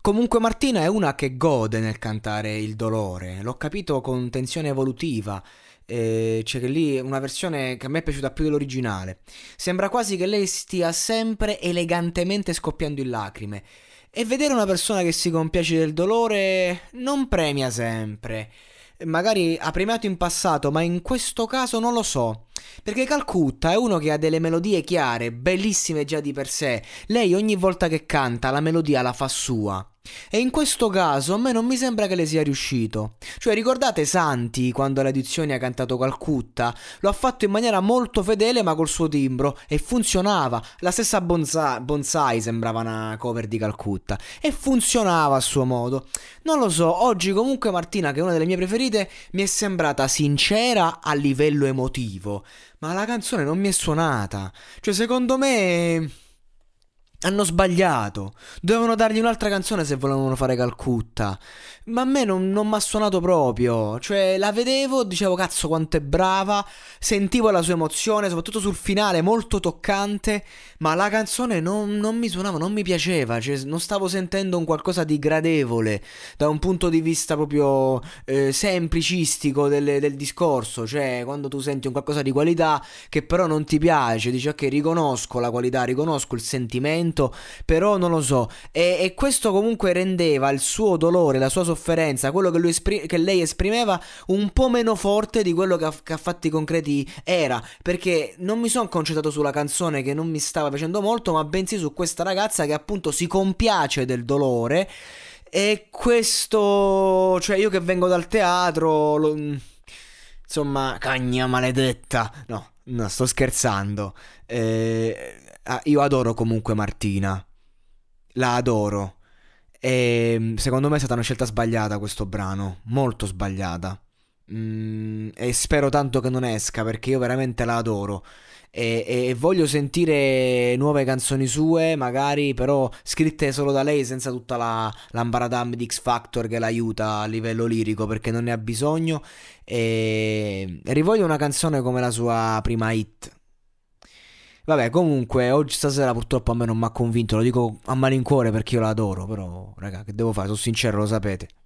Comunque Martina è una che gode nel cantare il dolore, l'ho capito con tensione evolutiva. Eh, cioè lì una versione che a me è piaciuta più dell'originale. Sembra quasi che lei stia sempre elegantemente scoppiando in lacrime. E vedere una persona che si compiace del dolore non premia sempre. Magari ha premiato in passato, ma in questo caso non lo so. Perché Calcutta è uno che ha delle melodie chiare, bellissime già di per sé. Lei ogni volta che canta la melodia la fa sua. E in questo caso a me non mi sembra che le sia riuscito. Cioè ricordate Santi quando alla edizione ha cantato Calcutta? Lo ha fatto in maniera molto fedele ma col suo timbro e funzionava. La stessa bonsa- Bonsai sembrava una cover di Calcutta e funzionava a suo modo. Non lo so, oggi comunque Martina che è una delle mie preferite mi è sembrata sincera a livello emotivo, ma la canzone non mi è suonata. Cioè secondo me... Hanno sbagliato. Dovevano dargli un'altra canzone se volevano fare Calcutta. Ma a me non, non mi ha suonato proprio. Cioè, la vedevo, dicevo cazzo quanto è brava. Sentivo la sua emozione, soprattutto sul finale, molto toccante. Ma la canzone non, non mi suonava, non mi piaceva. Cioè, non stavo sentendo un qualcosa di gradevole da un punto di vista proprio eh, semplicistico del, del discorso. Cioè, quando tu senti un qualcosa di qualità che però non ti piace, dici ok, riconosco la qualità, riconosco il sentimento convinto, però non lo so. E, e questo comunque rendeva il suo dolore, la sua sofferenza, quello che, esprim- che lei esprimeva, un po' meno forte di quello che a, che fatti concreti era. Perché non mi sono concentrato sulla canzone che non mi stava piacendo molto, ma bensì su questa ragazza che appunto si compiace del dolore. E questo, cioè io che vengo dal teatro, lo, mm, insomma, cagna maledetta. No, no, sto scherzando. Eh, Ah, io adoro comunque Martina. La adoro. E ehm, secondo me è stata una scelta sbagliata questo brano. Molto sbagliata. Mm, e spero tanto che non esca perché io veramente la adoro. E, e, voglio sentire nuove canzoni sue, magari però scritte solo da lei senza tutta la, l'ambaradam di X Factor che l'aiuta a livello lirico perché non ne ha bisogno. E, e rivoglio una canzone come la sua prima hit Vabbè, comunque, oggi stasera purtroppo a me non mi ha convinto, lo dico a malincuore perché io l'adoro, però, raga, che devo fare? Sono sincero, lo sapete.